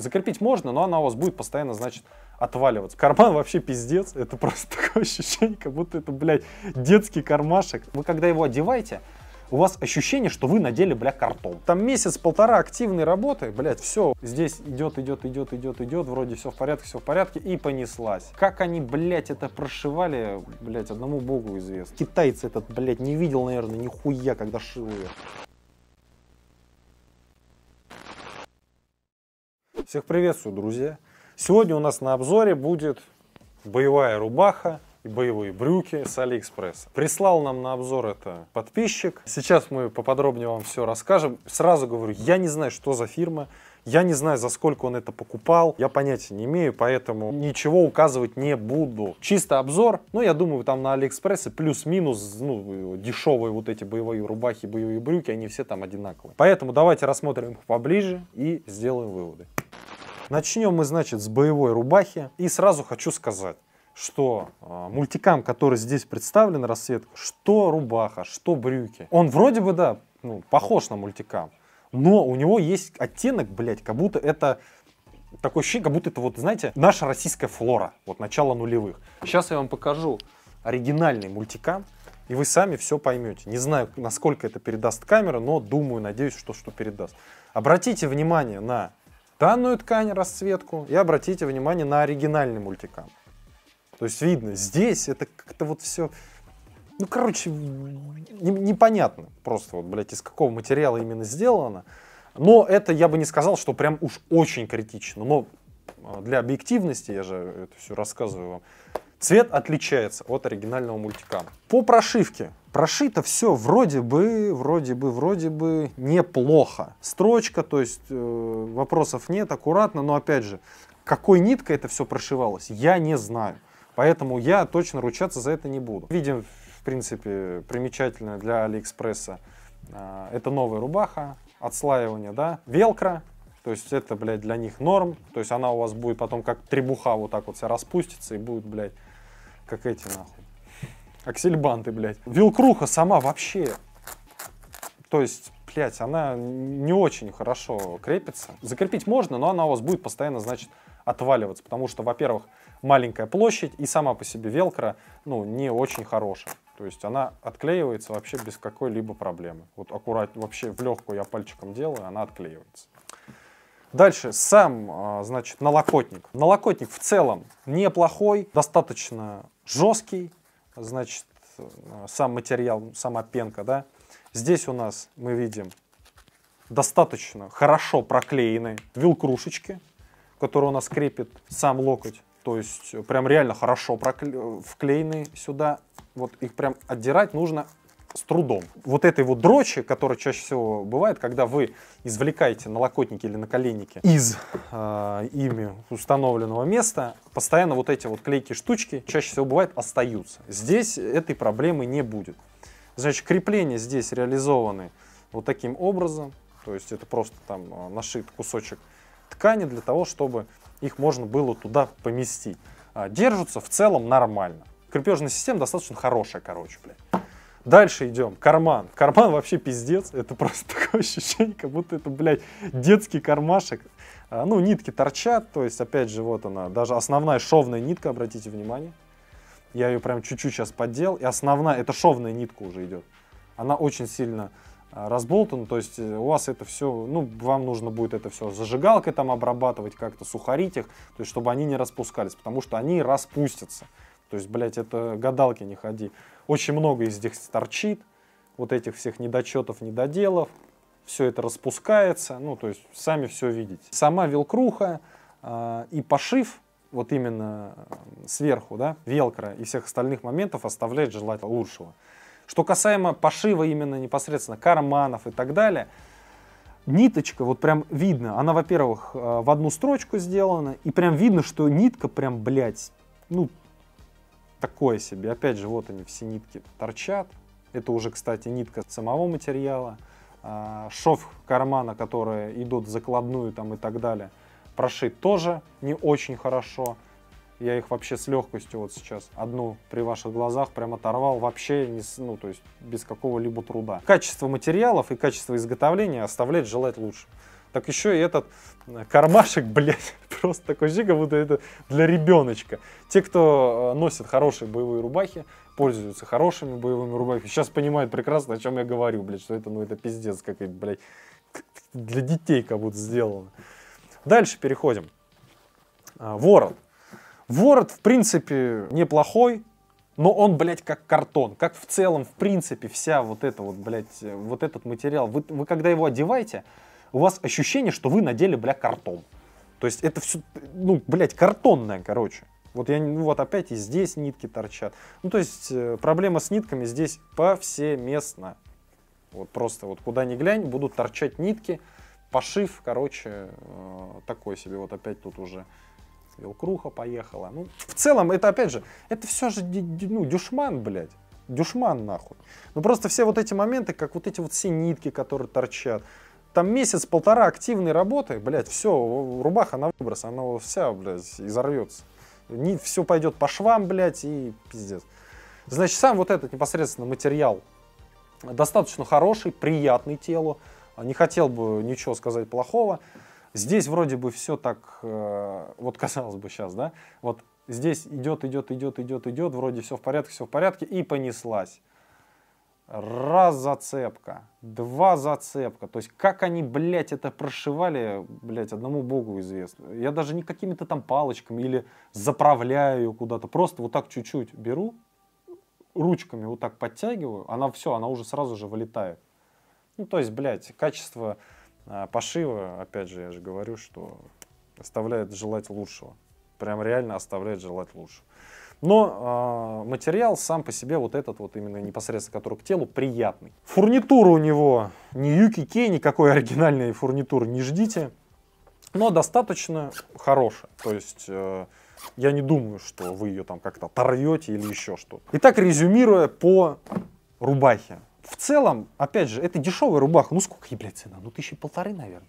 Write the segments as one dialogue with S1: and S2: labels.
S1: Закрепить можно, но она у вас будет постоянно, значит, отваливаться. Карман вообще пиздец. Это просто такое ощущение, как будто это, блядь, детский кармашек. Вы когда его одеваете, у вас ощущение, что вы надели, бля, картон. Там месяц-полтора активной работы, блядь, все, здесь идет, идет, идет, идет, идет, вроде все в порядке, все в порядке, и понеслась. Как они, блядь, это прошивали, блядь, одному богу известно. Китайцы этот, блядь, не видел, наверное, нихуя, когда шил ее. Всех приветствую, друзья! Сегодня у нас на обзоре будет боевая рубаха и боевые брюки с Алиэкспресса. Прислал нам на обзор это подписчик. Сейчас мы поподробнее вам все расскажем. Сразу говорю, я не знаю, что за фирма, я не знаю, за сколько он это покупал, я понятия не имею, поэтому ничего указывать не буду. Чисто обзор, ну, я думаю, там на Алиэкспрессе плюс-минус, ну, дешевые вот эти боевые рубахи, боевые брюки, они все там одинаковые. Поэтому давайте рассмотрим их поближе и сделаем выводы. Начнем мы, значит, с боевой рубахи. И сразу хочу сказать, что э, мультикам, который здесь представлен, расцветка, что рубаха, что брюки. Он вроде бы, да, ну, похож на мультикам, но у него есть оттенок, блядь, как будто это такое ощущение, как будто это вот, знаете, наша российская флора, вот начало нулевых. Сейчас я вам покажу оригинальный мультикам, и вы сами все поймете. Не знаю, насколько это передаст камера, но думаю, надеюсь, что что передаст. Обратите внимание на данную ткань, расцветку, и обратите внимание на оригинальный мультикам. То есть видно, здесь это как-то вот все... Ну, короче, непонятно просто, вот, блядь, из какого материала именно сделано. Но это я бы не сказал, что прям уж очень критично. Но а, для объективности, я же это все рассказываю вам, цвет отличается от оригинального мультика. По прошивке прошито все вроде бы, вроде бы, вроде бы неплохо. Строчка, то есть э, вопросов нет, аккуратно, но опять же, какой ниткой это все прошивалось, я не знаю. Поэтому я точно ручаться за это не буду. Видим, в принципе, примечательное для Алиэкспресса. Э, это новая рубаха, отслаивание, да, велкро, то есть это, блядь, для них норм. То есть она у вас будет потом как требуха вот так вот вся распустится и будет, блядь, как эти, нахуй аксельбанты, блядь. Вилкруха сама вообще, то есть, блядь, она не очень хорошо крепится. Закрепить можно, но она у вас будет постоянно, значит, отваливаться, потому что, во-первых, маленькая площадь и сама по себе велкро, ну, не очень хорошая. То есть она отклеивается вообще без какой-либо проблемы. Вот аккуратно, вообще в легкую я пальчиком делаю, она отклеивается. Дальше, сам, а, значит, налокотник. Налокотник в целом неплохой, достаточно жесткий, значит, сам материал, сама пенка, да. Здесь у нас мы видим достаточно хорошо проклеенные вилкрушечки, которые у нас крепит сам локоть. То есть прям реально хорошо прокле... вклеенные сюда. Вот их прям отдирать нужно с трудом. Вот этой вот дрочи, которая чаще всего бывает, когда вы извлекаете налокотники или на наколенники из э, ими установленного места, постоянно вот эти вот клейкие штучки чаще всего бывает остаются. Здесь этой проблемы не будет. Значит, крепления здесь реализованы вот таким образом. То есть это просто там э, нашит кусочек ткани для того, чтобы их можно было туда поместить. А, Держатся в целом нормально. Крепежная система достаточно хорошая, короче, блядь. Дальше идем. Карман. Карман вообще пиздец. Это просто такое ощущение, как будто это, блядь, детский кармашек. А, ну, нитки торчат. То есть, опять же, вот она. Даже основная шовная нитка, обратите внимание. Я ее прям чуть-чуть сейчас поддел. И основная, это шовная нитка уже идет. Она очень сильно а, разболтана. то есть э, у вас это все, ну, вам нужно будет это все зажигалкой там обрабатывать, как-то сухарить их, то есть чтобы они не распускались, потому что они распустятся. То есть, блядь, это гадалки не ходи. Очень много из них торчит, вот этих всех недочетов, недоделов. Все это распускается, ну, то есть сами все видите. Сама велкруха э, а, и пошив, вот именно сверху, да, велкра и всех остальных моментов оставляет желать лучшего. Что касаемо пошива именно непосредственно карманов и так далее, ниточка, вот прям видно, она, во-первых, а, в одну строчку сделана, и прям видно, что нитка прям, блядь, ну, такое себе. Опять же, вот они, все нитки торчат. Это уже, кстати, нитка самого материала. А, шов кармана, которые идут в закладную там и так далее, прошит тоже не очень хорошо. Я их вообще с легкостью вот сейчас одну при ваших глазах прям оторвал вообще не, ну, то есть без какого-либо труда. Качество материалов и качество изготовления оставляет желать лучше так еще и этот э, кармашек, блядь, просто такой жиг, как будто это для ребеночка. Те, кто э, носит хорошие боевые рубахи, пользуются хорошими боевыми рубахами, сейчас понимают прекрасно, о чем я говорю, блядь, что это, ну, это пиздец, как, блядь, для детей как будто сделано. Дальше переходим. А, Ворот. Ворот, в принципе, неплохой, но он, блядь, как картон. Как в целом, в принципе, вся вот эта вот, блядь, э, вот этот материал. Вы, вы когда его одеваете, у вас ощущение, что вы надели, бля, картон. То есть это все, ну, блядь, картонное, короче. Вот я, ну вот опять и здесь нитки торчат. Ну, то есть э, проблема с нитками здесь повсеместно. Вот просто вот куда ни глянь, будут торчать нитки. Пошив, короче, э, такой себе. Вот опять тут уже велкруха поехала. Ну, в целом, это опять же, это все же, ну, дюшман, блядь. Дюшман нахуй. Ну просто все вот эти моменты, как вот эти вот все нитки, которые торчат. Там месяц-полтора активной работы, блядь, все, рубаха на выброс, она вся, блядь, изорвется. Не, все пойдет по швам, блядь, и пиздец. Значит, сам вот этот непосредственно материал достаточно хороший, приятный телу. Не хотел бы ничего сказать плохого. Здесь вроде бы все так, э, вот казалось бы сейчас, да, вот здесь идет, идет, идет, идет, идет, вроде все в порядке, все в порядке, и понеслась раз зацепка, два зацепка. То есть как они, блядь, это прошивали, блядь, одному богу известно. Я даже не какими-то там палочками или заправляю куда-то. Просто вот так чуть-чуть беру, ручками вот так подтягиваю, она все, она уже сразу же вылетает. Ну, то есть, блядь, качество э, пошива, опять же, я же говорю, что оставляет желать лучшего. Прям реально оставляет желать лучшего. Но э, материал сам по себе вот этот вот именно непосредственно, который к телу, приятный. Фурнитура у него не Юки Кей, никакой оригинальной фурнитуры не ждите. Но достаточно хорошая. То есть... Э, я не думаю, что вы ее там как-то порвете или еще что-то. Итак, резюмируя по рубахе. В целом, опять же, это дешевая рубаха. Ну сколько ей, блядь, цена? Ну тысячи полторы, наверное.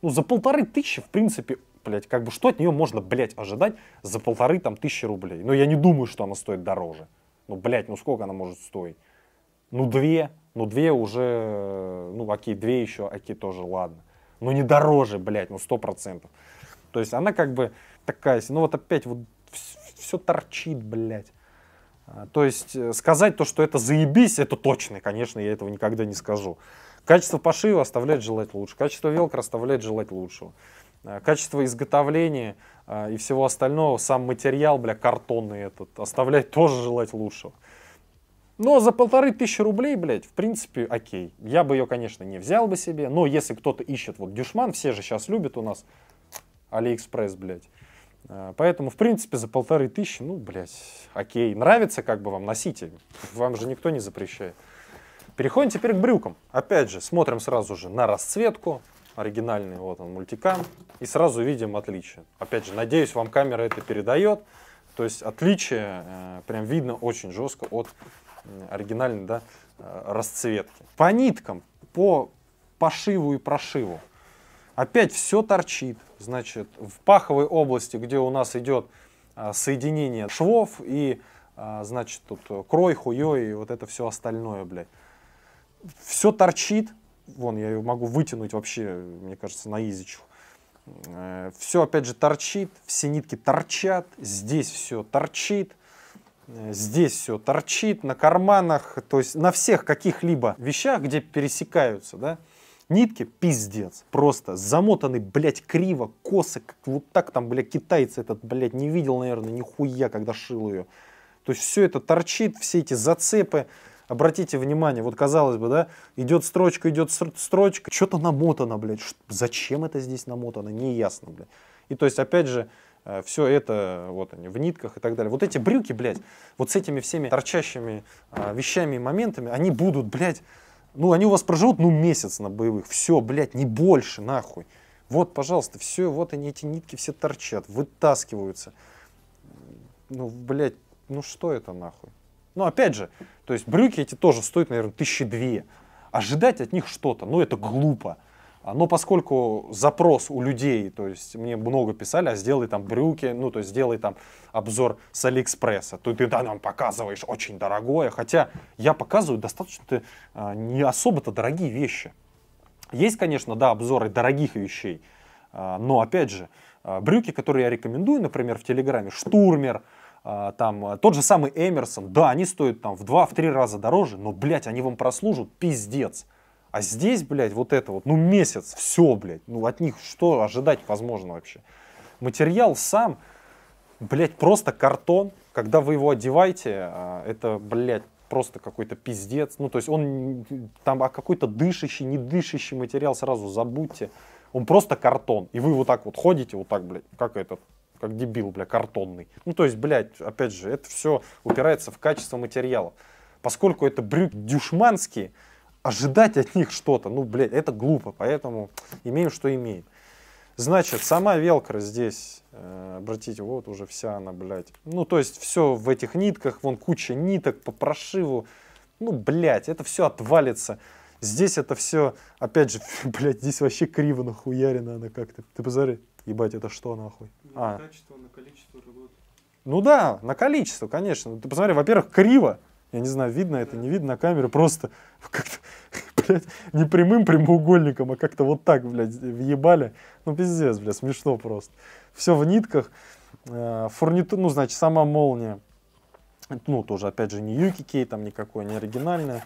S1: Ну за полторы тысячи, в принципе, блядь, как бы что от нее можно, блядь, ожидать за полторы там тысячи рублей? Ну, я не думаю, что она стоит дороже. Ну, блядь, ну сколько она может стоить? Ну, две, ну, две уже, ну, окей, две еще, окей, тоже, ладно. Ну, не дороже, блядь, ну, сто процентов. То есть она как бы такая, ну, вот опять вот все торчит, блядь. А, то есть э, сказать то, что это заебись, это точно, конечно, я этого никогда не скажу. Качество пошива оставляет желать лучше, качество велкра оставляет желать лучшего. Э, качество изготовления э, и всего остального, сам материал, бля, картонный этот, оставлять тоже желать лучшего. Но за полторы тысячи рублей, блядь, в принципе, окей. Я бы ее, конечно, не взял бы себе, но если кто-то ищет, вот дюшман, все же сейчас любят у нас Алиэкспресс, блядь. Э, поэтому, в принципе, за полторы тысячи, ну, блядь, окей. Нравится, как бы вам, носите. Вам же никто не запрещает. Переходим теперь к брюкам. Опять же, смотрим сразу же на расцветку, оригинальный, вот он, мультикам. И сразу видим отличие. Опять же, надеюсь, вам камера это передает. То есть отличие э, прям видно очень жестко от э, оригинальной да, э, расцветки. По ниткам, по пошиву и прошиву. Опять все торчит. Значит, в паховой области, где у нас идет э, соединение швов и, э, значит, тут крой, хуё и вот это все остальное, блядь. Все торчит, вон, я ее могу вытянуть вообще, мне кажется, на изичу. Э, все, опять же, торчит, все нитки торчат, здесь все торчит, э, здесь все торчит, на карманах, то есть на всех каких-либо вещах, где пересекаются, да, нитки, пиздец, просто замотаны, блядь, криво, косы, как вот так там, блядь, китайцы этот, блядь, не видел, наверное, нихуя, когда шил ее. То есть все это торчит, все эти зацепы, Обратите внимание, вот казалось бы, да, идет строчка, идет строчка, что-то намотано, блядь, зачем это здесь намотано, неясно, блядь. И то есть, опять же, э, все это, вот они, в нитках и так далее. Вот эти брюки, блядь, вот с этими всеми торчащими а, вещами и моментами, они будут, блядь, ну, они у вас проживут, ну, месяц на боевых. Все, блядь, не больше, нахуй. Вот, пожалуйста, все, вот они, эти нитки все торчат, вытаскиваются. Ну, блядь, ну что это нахуй? Ну, опять же, то есть брюки эти тоже стоят, наверное, тысячи две. Ожидать от них что-то, ну это глупо. А, но поскольку запрос у людей, то есть мне много писали, а сделай там брюки, ну то есть сделай там обзор с Алиэкспресса, то ты да, нам показываешь очень дорогое, хотя я показываю достаточно э, не особо-то дорогие вещи. Есть, конечно, да, обзоры дорогих вещей, а, но опять же, э, брюки, которые я рекомендую, например, в Телеграме, штурмер, а, там э, тот же самый Эмерсон, да, они стоят там в два, в три раза дороже, но, блядь, они вам прослужат пиздец. А здесь, блядь, вот это вот, ну месяц, все, блядь, ну от них что ожидать возможно вообще? Материал сам, блядь, просто картон, когда вы его одеваете, а, это, блядь, просто какой-то пиздец. Ну, то есть он там а какой-то дышащий, не дышащий материал сразу забудьте. Он просто картон. И вы вот так вот ходите, вот так, блядь, как этот как дебил, бля, картонный. Ну, то есть, блядь, опять же, это все упирается в качество материала. Поскольку это брюк дюшманские, ожидать от них что-то, ну, блядь, это глупо, поэтому имеем, что имеем. Значит, сама велкра здесь, э, обратите, вот уже вся она, блядь. Ну, то есть, все в этих нитках, вон куча ниток по прошиву. Ну, блядь, это все отвалится. Здесь это все, опять же, блядь, здесь вообще криво нахуярено она как-то. Ты посмотри. Ебать, это что нахуй? На ну, а. качество, на количество работ. Ну да, на количество, конечно. Ну, ты посмотри, во-первых, криво. Я не знаю, видно да. это, не видно на камеру. просто как-то, блядь, не прямым прямоугольником, а как-то вот так, блядь, въебали. Ну, пиздец, блядь, смешно просто. Все в нитках. Э, Фурнитур, ну, значит, сама молния. Ну, тоже, опять же, не Юки Кей, там никакой, не оригинальная.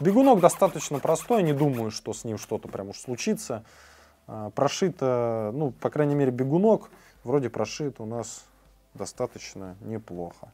S1: Бегунок достаточно простой, не думаю, что с ним что-то прям уж случится. А, прошито, ну, по крайней мере, бегунок вроде прошит у нас достаточно неплохо.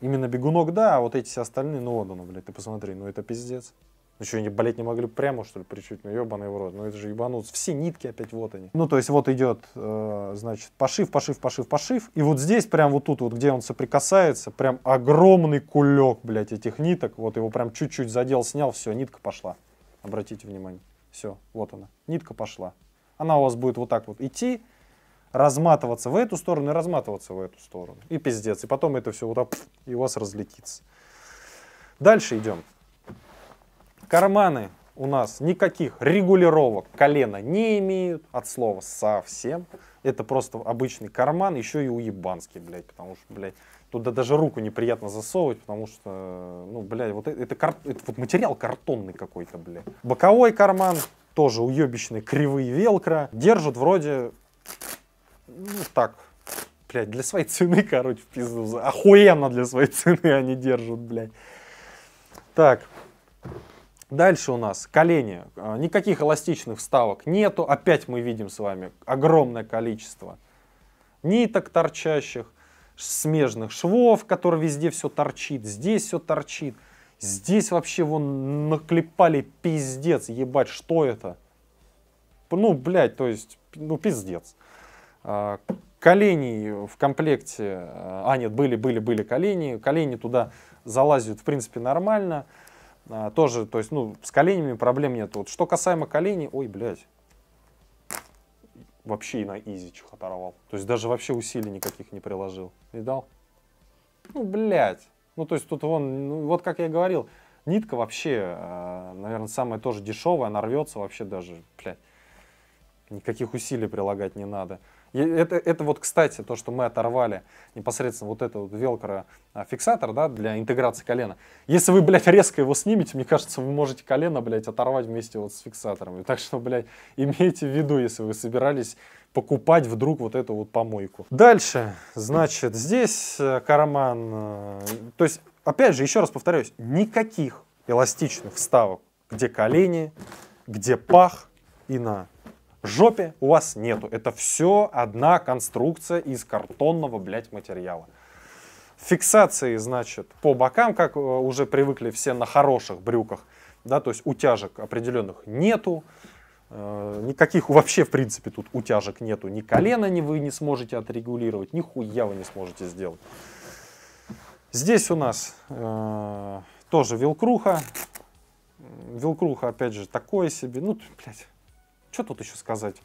S1: Именно бегунок, да, а вот эти все остальные, ну вот оно, блядь, ты посмотри, ну это пиздец. Ну что, они болеть не могли прямо, что ли, причуть? Ну ебаный в рот, ну это же ебануться. Все нитки опять вот они. Ну то есть вот идет, э, значит, пошив, пошив, пошив, пошив. И вот здесь, прям вот тут, вот где он соприкасается, прям огромный кулек, блядь, этих ниток. Вот его прям чуть-чуть задел, снял, все, нитка пошла. Обратите внимание. Все, вот она. Нитка пошла. Она у вас будет вот так вот идти, разматываться в эту сторону и разматываться в эту сторону. И пиздец. И потом это все вот так, и у вас разлетится. Дальше идем. Карманы у нас никаких регулировок колена не имеют, от слова совсем. Это просто обычный карман, еще и уебанский, блядь, потому что, блядь, туда даже руку неприятно засовывать, потому что, э, ну, блядь, вот э, это, кар... это вот материал картонный какой-то, блядь. Боковой карман, тоже уебищные кривые велкро, держат вроде, ну, так, блядь, для своей цены, короче, в пизду. Охуенно для своей цены они держат, блядь. Так, Дальше у нас колени. А, никаких эластичных вставок нету. Опять мы видим с вами огромное количество ниток торчащих смежных швов, который везде все торчит, здесь все торчит. Здесь вообще вон наклепали пиздец, ебать, что это? Ну, блядь, то есть, ну, пиздец. А, колени в комплекте, а нет, были, были, были колени, колени туда залазят, в принципе, нормально. А, тоже, то есть, ну, с коленями проблем нет. Вот что касаемо коленей, ой, блядь, вообще и на изи чехотаровал. То есть даже вообще усилий никаких не приложил. Видал? Ну, блядь. Ну, то есть тут вон, ну, вот как я и говорил, нитка вообще, э, наверное, самая тоже дешевая, она рвется вообще даже, блядь. Никаких усилий прилагать не надо это, это вот, кстати, то, что мы оторвали непосредственно вот этот вот велкро-фиксатор, да, для интеграции колена. Если вы, блядь, резко его снимете, мне кажется, вы можете колено, блядь, оторвать вместе вот с фиксатором. Так что, блядь, имейте в виду, если вы собирались покупать вдруг вот эту вот помойку. Дальше, значит, здесь э, карман, э, то есть, опять же, еще раз повторюсь, никаких эластичных вставок, где колени, где пах и на жопе у вас нету. Это все одна конструкция из картонного, блядь, материала. Фиксации, значит, по бокам, как э, уже привыкли все на хороших брюках, да, то есть утяжек определенных нету, э, никаких вообще, в принципе, тут утяжек нету, ни колено ни вы не сможете отрегулировать, ни хуя вы не сможете сделать. Здесь у нас э, тоже велкруха, велкруха, опять же, такое себе, ну, блядь, что тут еще сказать?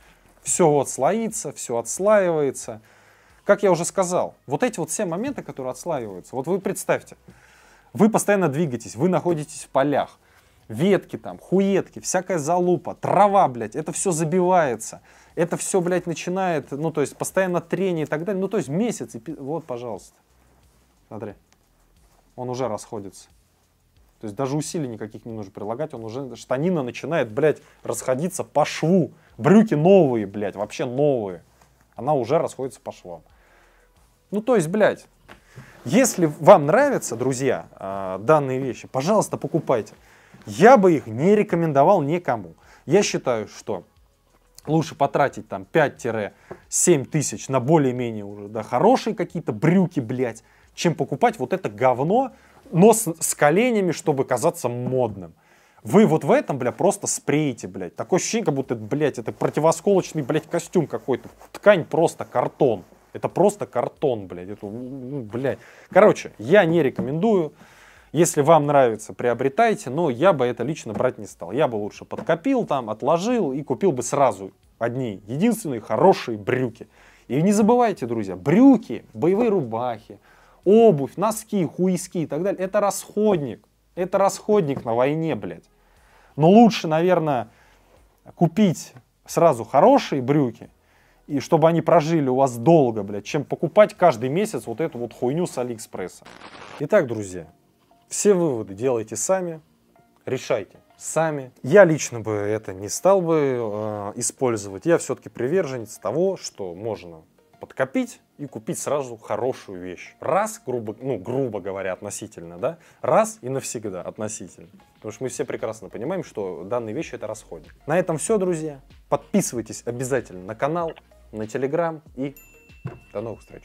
S1: Все вот слоится, все отслаивается. Как я уже сказал, вот эти вот все моменты, которые отслаиваются, вот вы представьте, вы постоянно двигаетесь, вы находитесь в полях, ветки там, хуетки, всякая залупа, трава, блядь, это все забивается, это все, блядь, начинает, ну, то есть, постоянно трение и так далее, ну, то есть, месяц, и, вот, пожалуйста, смотри, он уже расходится. То есть даже усилий никаких не нужно прилагать, он уже, штанина начинает, блядь, расходиться по шву. Брюки новые, блядь, вообще новые. Она уже расходится по швам. Ну то есть, блядь, если вам нравятся, друзья, а, данные вещи, пожалуйста, покупайте. Я бы их не рекомендовал никому. Я считаю, что лучше потратить там 5-7 тысяч на более-менее уже да, хорошие какие-то брюки, блядь, чем покупать вот это говно, нос с коленями, чтобы казаться модным. Вы вот в этом, бля, просто спреете, блядь. Такое ощущение, как будто, блядь, это противосколочный, блядь, костюм какой-то. Ткань просто картон. Это просто картон, блядь. Это, ну, блядь. Короче, я не рекомендую. Если вам нравится, приобретайте, но я бы это лично брать не стал. Я бы лучше подкопил там, отложил и купил бы сразу одни единственные хорошие брюки. И не забывайте, друзья, брюки, боевые рубахи, Обувь, носки, хуиски и так далее. Это расходник. Это расходник на войне, блядь. Но лучше, наверное, купить сразу хорошие брюки, и чтобы они прожили у вас долго, блядь, чем покупать каждый месяц вот эту вот хуйню с Алиэкспресса. Итак, друзья, все выводы делайте сами, решайте сами. Я лично бы это не стал бы э, использовать. Я все-таки приверженец того, что можно подкопить и купить сразу хорошую вещь. Раз, грубо, ну, грубо говоря, относительно, да? Раз и навсегда относительно. Потому что мы все прекрасно понимаем, что данные вещи это расходник. На этом все, друзья. Подписывайтесь обязательно на канал, на телеграм и до новых встреч.